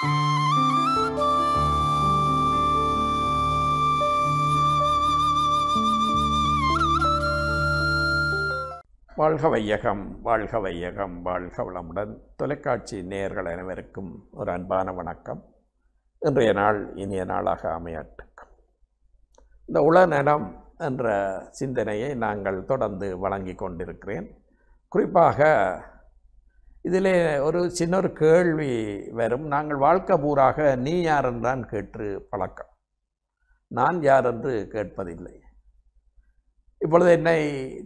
வாழ்க வையகம் வாழ்க வையகம் வாழ்க வளமுடன் தொலைக்காட்சி நேர்கள் அனைவருக்கும் ஒரு அன்பான வணக்கம் இன்றைய நாள் இனிய நாளாக அமையாட்டுக்கும் இந்த உளநலம் என்ற சிந்தனையை நாங்கள் தொடர்ந்து வழங்கி கொண்டிருக்கிறேன் குறிப்பாக இதில் ஒரு சின்ன ஒரு கேள்வி வரும் நாங்கள் வாழ்க்கை பூராக நீ யார் என்றான் கேட்டு பழக்கம் நான் யார் என்று கேட்பதில்லை இப்பொழுது என்னை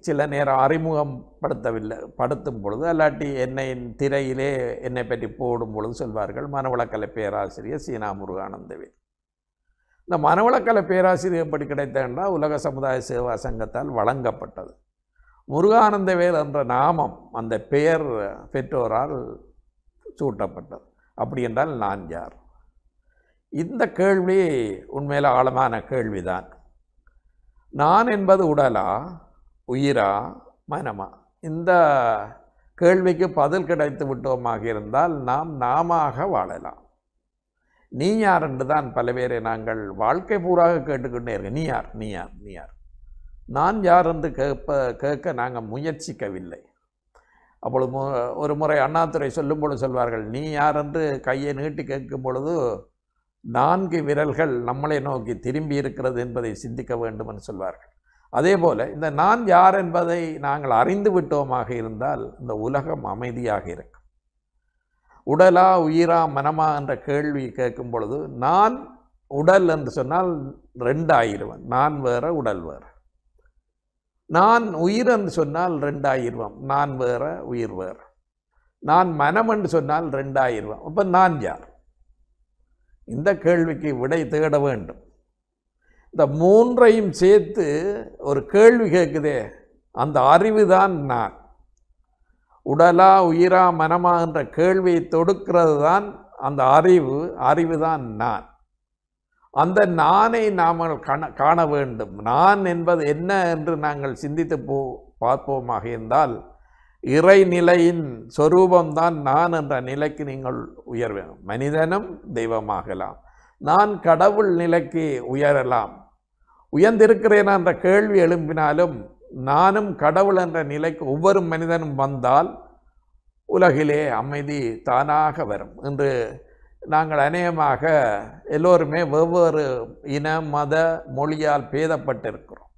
சில நேரம் அறிமுகம் படுத்தவில்லை படுத்தும் பொழுது அல்லாட்டி என்னை திரையிலே என்னை பற்றி போடும் பொழுது சொல்வார்கள் மனவளக்கலை பேராசிரியர் சீனா முருகானந்தவேல் இந்த மனவளக்கலை பேராசிரியர் எப்படி கிடைத்தேன்னா உலக சமுதாய சேவா சங்கத்தால் வழங்கப்பட்டது முருகானந்தவேல் என்ற நாமம் அந்த பெயர் பெற்றோரால் சூட்டப்பட்டது அப்படி என்றால் நான் யார் இந்த கேள்வி உண்மையில் ஆழமான கேள்விதான் நான் என்பது உடலா உயிரா மனமா இந்த கேள்விக்கு பதில் கிடைத்து விட்டோமாக இருந்தால் நாம் நாம வாழலாம் நீ யார் என்று தான் பல பேரை நாங்கள் வாழ்க்கை பூராக கேட்டுக்கொண்டே இருக்கேன் நீ யார் நீ யார் நீ யார் நான் யார் என்று கேட்ப கேட்க நாங்கள் முயற்சிக்கவில்லை அப்பொழுது ஒரு முறை அண்ணாதுரை பொழுது சொல்வார்கள் நீ யார் என்று கையை நீட்டி கேட்கும் பொழுது நான்கு விரல்கள் நம்மளை நோக்கி திரும்பி இருக்கிறது என்பதை சிந்திக்க வேண்டும் என்று சொல்வார்கள் அதே போல் இந்த நான் யார் என்பதை நாங்கள் அறிந்து விட்டோமாக இருந்தால் இந்த உலகம் அமைதியாக இருக்கும் உடலா உயிரா மனமா என்ற கேள்வி கேட்கும் பொழுது நான் உடல் என்று சொன்னால் ரெண்டு நான் வேறு உடல் வேறு நான் உயிர் என்று சொன்னால் ரெண்டாயிரம் நான் வேற உயிர் வேற நான் மனம் என்று சொன்னால் ரெண்டாயிரம் அப்போ நான் யார் இந்த கேள்விக்கு விடை தேட வேண்டும் இந்த மூன்றையும் சேர்த்து ஒரு கேள்வி கேட்குதே அந்த அறிவு தான் நான் உடலா உயிரா மனமா என்ற கேள்வியை தொடுக்கிறது தான் அந்த அறிவு அறிவு தான் நான் அந்த நானை நாம் காண காண வேண்டும் நான் என்பது என்ன என்று நாங்கள் சிந்தித்து போ பார்ப்போமாக இருந்தால் இறைநிலையின் சொரூபம்தான் நான் என்ற நிலைக்கு நீங்கள் உயர் வேணும் மனிதனும் தெய்வமாகலாம் நான் கடவுள் நிலைக்கு உயரலாம் உயர்ந்திருக்கிறேன் என்ற கேள்வி எழும்பினாலும் நானும் கடவுள் என்ற நிலைக்கு ஒவ்வொரு மனிதனும் வந்தால் உலகிலே அமைதி தானாக வரும் என்று நாங்கள் அநேகமாக எல்லோருமே வெவ்வேறு இன மத மொழியால் பேதப்பட்டிருக்கிறோம்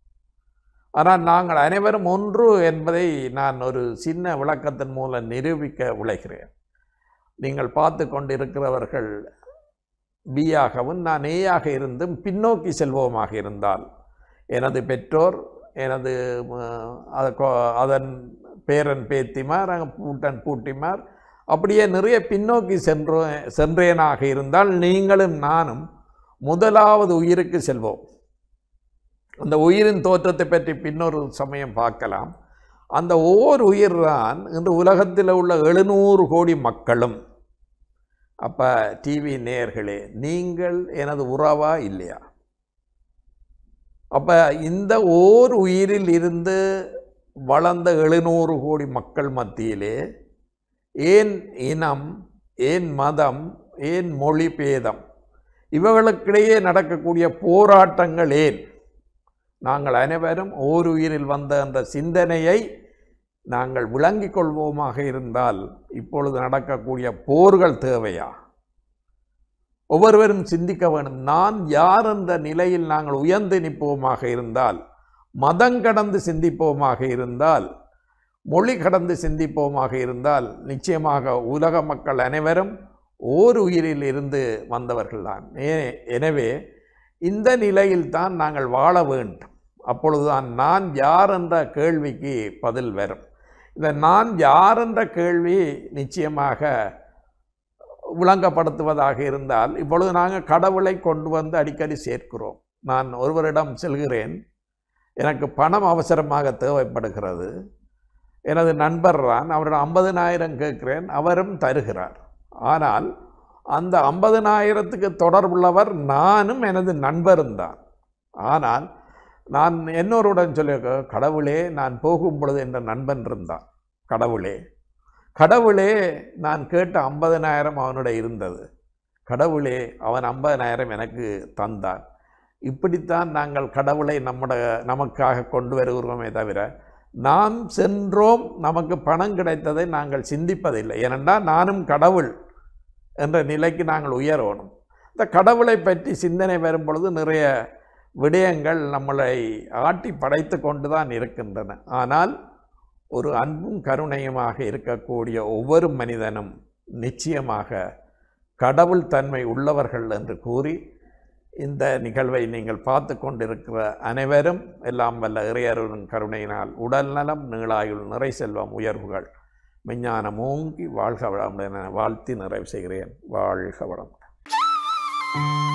ஆனால் நாங்கள் அனைவரும் ஒன்று என்பதை நான் ஒரு சின்ன விளக்கத்தின் மூலம் நிரூபிக்க உழைகிறேன் நீங்கள் பார்த்து கொண்டிருக்கிறவர்கள் பியாகவும் நான் ஏயாக இருந்தும் பின்னோக்கி செல்வோமாக இருந்தால் எனது பெற்றோர் எனது அதன் பேரன் பேத்திமார் பூட்டன் பூட்டிமார் அப்படியே நிறைய பின்னோக்கி சென்ற சென்றேனாக இருந்தால் நீங்களும் நானும் முதலாவது உயிருக்கு செல்வோம் அந்த உயிரின் தோற்றத்தை பற்றி பின்னொரு சமயம் பார்க்கலாம் அந்த ஓர் உயிர் தான் இந்த உலகத்தில் உள்ள எழுநூறு கோடி மக்களும் அப்போ டிவி நேர்களே நீங்கள் எனது உறவா இல்லையா அப்போ இந்த ஓர் உயிரில் இருந்து வளர்ந்த எழுநூறு கோடி மக்கள் மத்தியிலே ஏன் இனம் ஏன் மதம் ஏன் மொழி பேதம் இவர்களுக்கிடையே நடக்கக்கூடிய போராட்டங்கள் ஏன் நாங்கள் அனைவரும் ஓர் உயிரில் வந்த அந்த சிந்தனையை நாங்கள் விளங்கிக் கொள்வோமாக இருந்தால் இப்பொழுது நடக்கக்கூடிய போர்கள் தேவையா ஒவ்வொருவரும் சிந்திக்க வேண்டும் நான் யார் என்ற நிலையில் நாங்கள் உயர்ந்து நிற்போமாக இருந்தால் மதம் கடந்து சிந்திப்போமாக இருந்தால் மொழி கடந்து சிந்திப்போமாக இருந்தால் நிச்சயமாக உலக மக்கள் அனைவரும் ஓர் உயிரில் இருந்து வந்தவர்கள்தான் எனவே இந்த நிலையில்தான் நாங்கள் வாழ வேண்டும் அப்பொழுதுதான் நான் யார் என்ற கேள்விக்கு பதில் வரும் இந்த நான் யார் என்ற கேள்வி நிச்சயமாக விளங்கப்படுத்துவதாக இருந்தால் இப்பொழுது நாங்கள் கடவுளை கொண்டு வந்து அடிக்கடி சேர்க்கிறோம் நான் ஒருவரிடம் செல்கிறேன் எனக்கு பணம் அவசரமாக தேவைப்படுகிறது எனது நண்பர் தான் அவரிடம் ஐம்பதினாயிரம் கேட்குறேன் அவரும் தருகிறார் ஆனால் அந்த ஐம்பதினாயிரத்துக்கு தொடர்புள்ளவர் நானும் எனது நண்பரும் தான் ஆனால் நான் என்னோருடன் சொல்லி கடவுளே நான் போகும் பொழுது என்ற நண்பன் இருந்தான் கடவுளே கடவுளே நான் கேட்ட ஐம்பதனாயிரம் அவனுடைய இருந்தது கடவுளே அவன் ஐம்பதனாயிரம் எனக்கு தந்தான் இப்படித்தான் நாங்கள் கடவுளை நம்முடைய நமக்காக கொண்டு வருகிறோமே தவிர நாம் சென்றோம் நமக்கு பணம் கிடைத்ததை நாங்கள் சிந்திப்பதில்லை ஏனென்றால் நானும் கடவுள் என்ற நிலைக்கு நாங்கள் உயரணும் இந்த கடவுளை பற்றி சிந்தனை வரும் பொழுது நிறைய விடயங்கள் நம்மளை ஆட்டி படைத்து கொண்டு தான் இருக்கின்றன ஆனால் ஒரு அன்பும் கருணையுமாக இருக்கக்கூடிய ஒவ்வொரு மனிதனும் நிச்சயமாக கடவுள் தன்மை உள்ளவர்கள் என்று கூறி இந்த நிகழ்வை நீங்கள் பார்த்து கொண்டிருக்கிற அனைவரும் எல்லாம் வல்ல இறையருடன் கருணையினால் உடல் நலம் நீளாயுள் நிறை செல்வம் உயர்வுகள் விஞ்ஞானம் ஓங்கி வாழ்க வளம் என வாழ்த்தி நிறைவு செய்கிறேன் வாழ்க you.